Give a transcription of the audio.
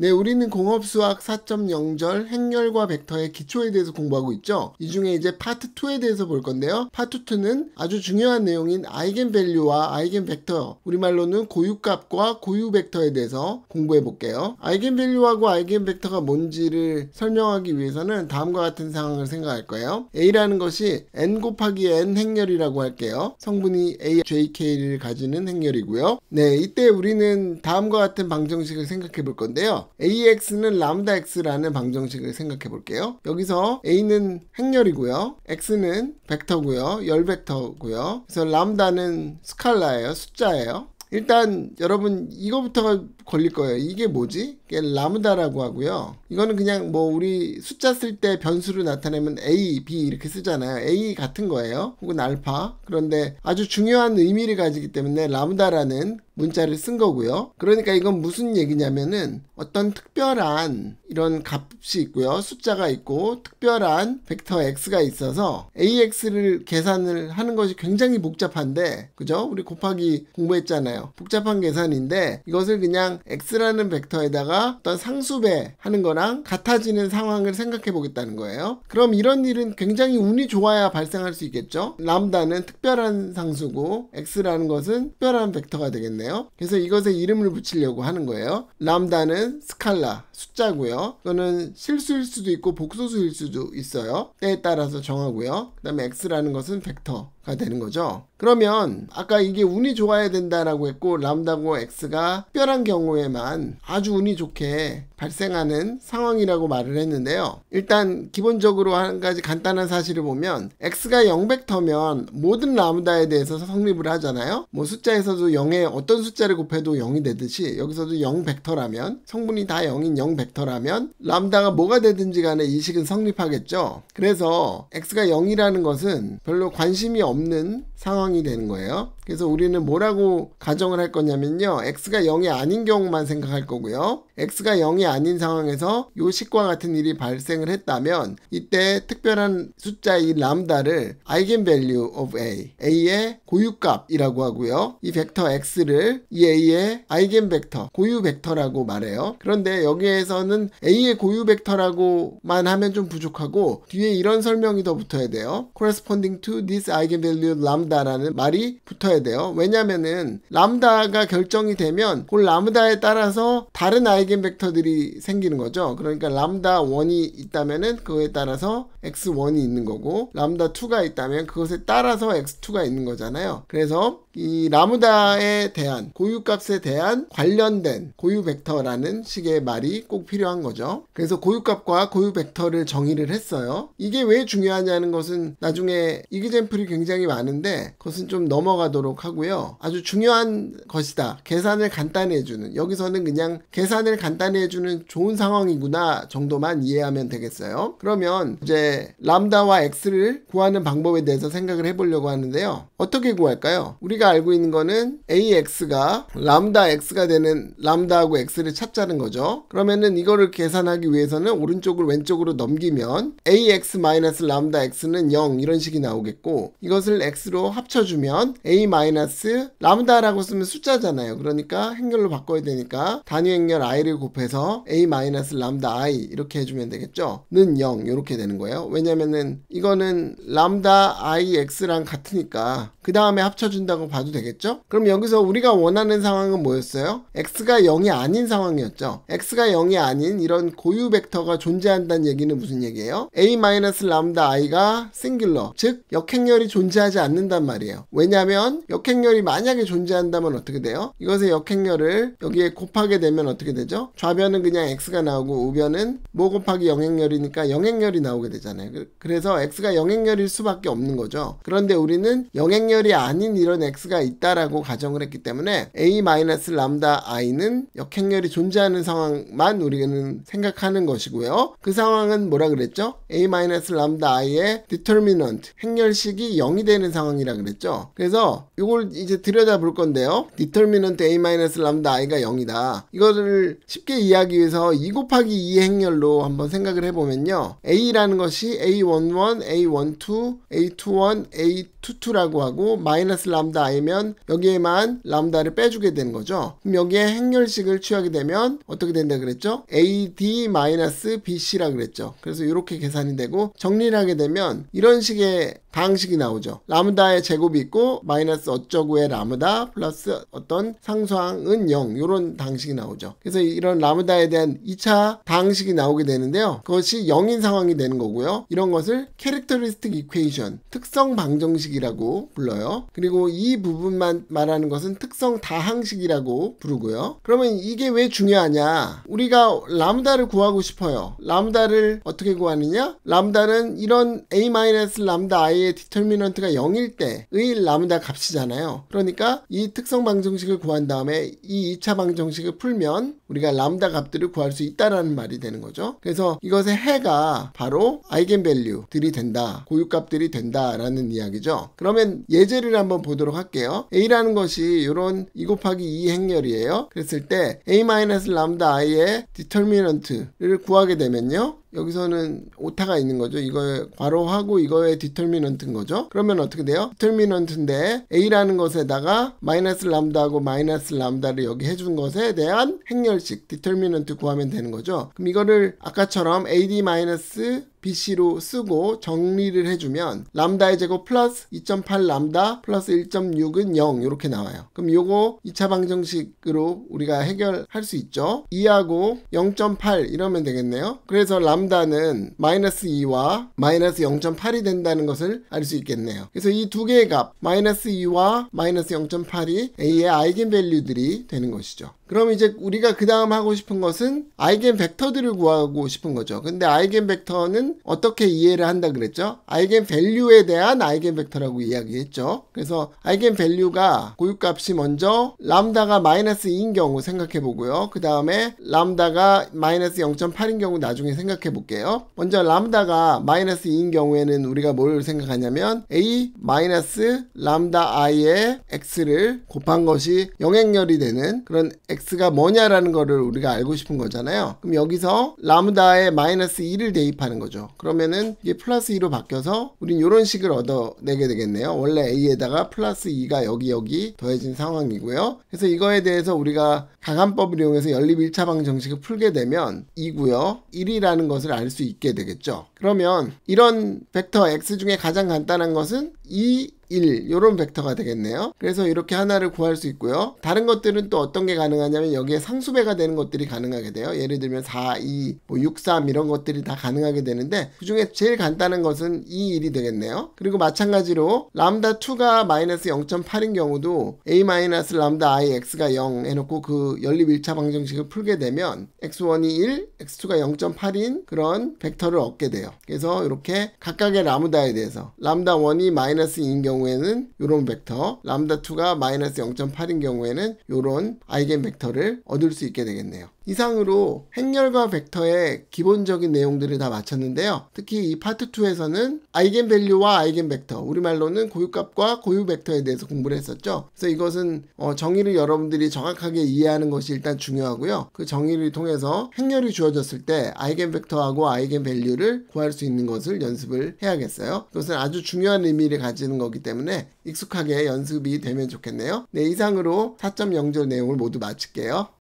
네, 우리는 공업수학 4.0절 행렬과 벡터의 기초에 대해서 공부하고 있죠. 이 중에 이제 파트 2에 대해서 볼 건데요. 파트 2는 아주 중요한 내용인 아이겐밸류와 아이겐벡터, 우리말로는 고유값과 고유벡터에 대해서 공부해 볼게요. 아이겐밸류하고 아이겐벡터가 뭔지를 설명하기 위해서는 다음과 같은 상황을 생각할 거예요. A라는 것이 n 곱하기 n 행렬이라고 할게요. 성분이 A, J, K를 가지는 행렬이고요. 네, 이때 우리는 다음과 같은 방정식을 생각해 볼 건데요. AX는 람다 X라는 방정식을 생각해 볼게요. 여기서 A는 행렬이고요. X는 벡터고요. 열 벡터고요. 그래서 람다는 스칼라예요. 숫자예요. 일단 여러분 이거부터가 걸릴 거예요. 이게 뭐지? 이게 라무다라고 하고요. 이거는 그냥 뭐 우리 숫자 쓸 때 변수를 나타내면 a, b 이렇게 쓰잖아요. a 같은 거예요. 혹은 알파. 그런데 아주 중요한 의미를 가지기 때문에 라무다라는 문자를 쓴 거고요. 그러니까 이건 무슨 얘기냐면은 어떤 특별한 이런 값이 있고요. 숫자가 있고 특별한 벡터 x가 있어서 ax를 계산을 하는 것이 굉장히 복잡한데 그죠? 우리 곱하기 공부했잖아요. 복잡한 계산인데 이것을 그냥 x라는 벡터에다가 어떤 상수배 하는 거랑 같아지는 상황을 생각해 보겠다는 거예요. 그럼 이런 일은 굉장히 운이 좋아야 발생할 수 있겠죠? 람다는 특별한 상수고 x라는 것은 특별한 벡터가 되겠네요. 거예요. 그래서 이것에 이름을 붙이려고 하는 거예요. 람다는 스칼라, 숫자고요. 이거는 실수일 수도 있고 복소수일 수도 있어요. 때에 따라서 정하고요. 그 다음에 x라는 것은 벡터, 가 되는 거죠. 그러면 아까 이게 운이 좋아야 된다라고 했고 람다고 X가 특별한 경우에만 아주 운이 좋게 발생하는 상황이라고 말을 했는데요. 일단 기본적으로 한 가지 간단한 사실을 보면 X가 0벡터면 모든 람다에 대해서 성립을 하잖아요. 뭐 숫자에서도 0에 어떤 숫자를 곱해도 0이 되듯이 여기서도 0벡터라면 성분이 다 0인 0벡터라면 람다가 뭐가 되든지 간에 이 식은 성립하겠죠. 그래서 X가 0이라는 것은 별로 관심이 없는 없는 상황이 되는 거예요. 그래서 우리는 뭐라고 가정을 할 거냐면요. x가 0이 아닌 경우만 생각할 거고요. x가 0이 아닌 상황에서 요 식과 같은 일이 발생을 했다면 이때 특별한 숫자 인 람다를 eigenvalue of a, a의 고유값이라고 하고요. 이 벡터 x를 이 a의 e i g e n v e c t o r 고유벡터라고 말해요. 그런데 여기에서는 a의 고유벡터라고만 하면 좀 부족하고 뒤에 이런 설명이 더 붙어야 돼요. corresponding to this eigenvalue lambda라는 말이 붙어야 있어야 돼요. 왜냐면은 람다가 결정이 되면 그 람다에 따라서 다른 아이겐 벡터들이 생기는 거죠. 그러니까 람다 1이 있다면은 그거에 따라서 x1이 있는 거고 람다 2가 있다면 그것에 따라서 x2가 있는 거잖아요. 그래서 이 라무다에 대한 고유값에 대한 관련된 고유 벡터라는 식의 말이 꼭 필요한 거죠. 그래서 고유값과 고유 벡터를 정의를 했어요. 이게 왜 중요하냐는 것은 나중에 이기젠플이 굉장히 많은데 그것은 좀 넘어가도록 하고요. 아주 중요한 것이다. 계산을 간단히 해주는 여기서는 그냥 계산을 간단히 해주는 좋은 상황이구나 정도만 이해하면 되겠어요. 그러면 이제 이제 람다와 x를 구하는 방법에 대해서 생각을 해보려고 하는데요. 어떻게 구할까요? 우리가 알고 있는 거는 ax가 람다 x가 되는 람다하고 x를 찾자는 거죠. 그러면은 이거를 계산하기 위해서는 오른쪽을 왼쪽으로 넘기면 ax 마이너스 람다 x는 0 이런 식이 나오겠고 이것을 x로 합쳐주면 a 마이너스 람다라고 쓰면 숫자잖아요. 그러니까 행렬로 바꿔야 되니까 단위 행렬 i를 곱해서 a 마이너스 람다 i 이렇게 해주면 되겠죠. 는 0 이렇게 되는 거예요. 거아요 왜냐면은 이거는 람다 IX랑 같으니까 그 다음에 합쳐준다고 봐도 되겠죠? 그럼 여기서 우리가 원하는 상황은 뭐였어요? X가 0이 아닌 상황이었죠. X가 0이 아닌 이런 고유 벡터가 존재한다는 얘기는 무슨 얘기예요? A-람다 I가 싱귤러, 즉 역행렬이 존재하지 않는단 말이에요. 왜냐면 역행렬이 만약에 존재한다면 어떻게 돼요? 이것의 역행렬을 여기에 곱하게 되면 어떻게 되죠? 좌변은 그냥 X가 나오고 우변은 모 뭐 곱하기 영행렬이니까 영행렬이 나오게 되죠. 거잖아요. 그, 그래서 x가 영행렬일 수밖에 없는 거죠. 그런데 우리는 영행렬이 아닌 이런 x가 있다라고 가정을 했기 때문에 a 람다 i는 역행렬이 존재하는 상황만 우리는 생각하는 것이고요. 그 상황은 뭐라 그랬죠? a 람다 i의 determinant 행렬식이 0이 되는 상황이라 그랬죠. 그래서 이걸 이제 들여다 볼 건데요. determinant a 람다 i가 0이다. 이거를 쉽게 이해하기 위해서 2 곱하기 2의 행렬로 한번 생각을 해보면요. a라는 것이 다시 A11, A12, A21, A A22, 투투라고 하고 마이너스 람다 i면 여기에만 람다를 빼주게 되는 거죠. 그럼 여기에 행렬식을 취하게 되면 어떻게 된다 그랬죠? ad 마이너스 bc라 그랬죠. 그래서 이렇게 계산이 되고 정리를 하게 되면 이런 식의 방식이 나오죠. 라무다의 제곱이 있고 마이너스 어쩌구의 라무다 플러스 어떤 상수항은 0 이런 방식이 나오죠. 그래서 이런 라무다에 대한 2차 방식이 나오게 되는데요. 그것이 0인 상황이 되는 거고요. 이런 것을 캐릭터리스틱 이퀘이션 특성 방정식이 항식이라고 불러요. 그리고 이 부분만 말하는 것은 특성 다항식이라고 부르고요. 그러면 이게 왜 중요하냐? 우리가 라무다를 구하고 싶어요. 라무다를 어떻게 구하느냐? 라무다는 이런 a 람다 i의 디터미넌트가 0일 때의 라무다 값이잖아요. 그러니까 이 특성 방정식을 구한 다음에 이 2차 방정식을 풀면 우리가 라무다 값들을 구할 수 있다라는 말이 되는 거죠. 그래서 이것의 해가 바로 아이겐밸류들이 된다. 고유값들이 된다라는 이야기죠. 그러면 예제를 한번 보도록 할게요. a라는 것이 이런 2 곱하기 2 행렬이에요. 그랬을 때 a l a m b d e r m i n a n t 를 구하게 되면요. 여기서는 오타가 있는 거죠. 이거에 괄호하고 이거에 디터미넌트인 거죠. 그러면 어떻게 돼요? 디터미넌트인데 A라는 것에다가 마이너스 람다하고 마이너스 람다를 여기 해준 것에 대한 행렬식 디터미넌트 구하면 되는 거죠. 그럼 이거를 아까처럼 AD 마이너스 BC로 쓰고 정리를 해주면 람다의 제곱 플러스 2.8 람다 플러스 1.6은 0 이렇게 나와요. 그럼 요거 2차 방정식으로 우리가 해결할 수 있죠. 2하고 0.8 이러면 되겠네요. 그래서 람 람다는 마이너스 2와 마이너스 0.8이 된다는 것을 알 수 있겠네요. 그래서 이 두 개의 값 마이너스 2와 마이너스 0.8이 A의 아이겐 밸류들이 되는 것이죠. 그럼 이제 우리가 그 다음 하고 싶은 것은 아이겐 벡터들을 구하고 싶은 거죠. 근데 아이겐 벡터는 어떻게 이해를 한다 그랬죠? 아이겐 밸류에 대한 아이겐 벡터라고 이야기했죠. 그래서 아이겐 밸류가 고유값이 먼저 람다가 마이너스 2인 경우 생각해 보고요. 그 다음에 람다가 마이너스 0.8인 경우 나중에 생각해 볼게요. 먼저 람다가 마이너스 2인 경우에는 우리가 뭘 생각하냐면 a 마이너스 람다 i의 x를 곱한 것이 영행열이 되는 그런 x가 뭐냐라는 거를 우리가 알고 싶은 거잖아요. 그럼 여기서 라무다에 마이너스 1을 대입하는 거죠. 그러면은 이게 플러스 2로 바뀌어서 우린 이런 식을 얻어내게 되겠네요. 원래 a에다가 플러스 2가 여기 여기 더해진 상황이고요. 그래서 이거에 대해서 우리가 가감법을 이용해서 연립 1차방 정식을 풀게 되면 2고요. 1이라는 것을 알 수 있게 되겠죠. 그러면 이런 벡터 x 중에 가장 간단한 것은 2 1 이런 벡터가 되겠네요. 그래서 이렇게 하나를 구할 수 있고요. 다른 것들은 또 어떤 게 가능하냐면 여기에 상수배가 되는 것들이 가능하게 돼요. 예를 들면 4, 2, 뭐 6, 3 이런 것들이 다 가능하게 되는데 그중에 제일 간단한 것은 이 1이 되겠네요. 그리고 마찬가지로 람다 2가 마이너스 0.8인 경우도 a 마이너스 람다 i x가 0 해놓고 그 연립 1차 방정식을 풀게 되면 x1이 1, x2가 0.8인 그런 벡터를 얻게 돼요. 그래서 이렇게 각각의 라무다에 대해서 람다 1이 마이너스 2인 경우 경우에는 이런 벡터 람다2가 마이너스 0.8인 경우에는 이런 아이겐 벡터를 얻을 수 있게 되겠네요. 이상으로 행렬과 벡터의 기본적인 내용들을 다 마쳤는데요. 특히 이 파트 2에서는 아이겐 밸류와 아이겐 벡터, 우리말로는 고유값과 고유 벡터에 대해서 공부를 했었죠. 그래서 이것은 어, 정의를 여러분들이 정확하게 이해하는 것이 일단 중요하고요. 그 정의를 통해서 행렬이 주어졌을 때 아이겐 벡터하고 아이겐 밸류를 구할 수 있는 것을 연습을 해야겠어요. 그것은 아주 중요한 의미를 가지는 거기 때문에 때문에 익숙하게 연습이 되면 좋겠네요. 네, 이상으로 4.0절 내용을 모두 마칠게요.